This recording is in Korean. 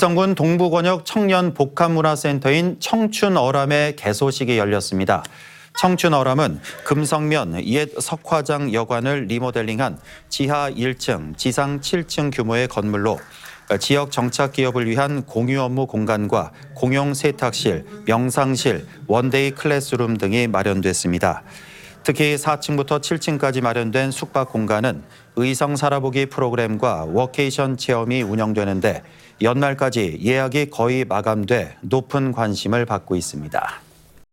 성군 동부권역 청년 복합문화센터인 청춘어람의 개소식이 열렸습니다. 청춘어람은 금성면 옛 석화장 여관을 리모델링한 지하 1층, 지상 7층 규모의 건물로 지역 정착 기업을 위한 공유 업무 공간과 공용 세탁실, 명상실, 원데이 클래스룸 등이 마련됐습니다. 특히 4층부터 7층까지 마련된 숙박 공간은 의성 살아보기 프로그램과 워케이션 체험이 운영되는데 연말까지 예약이 거의 마감돼 높은 관심을 받고 있습니다.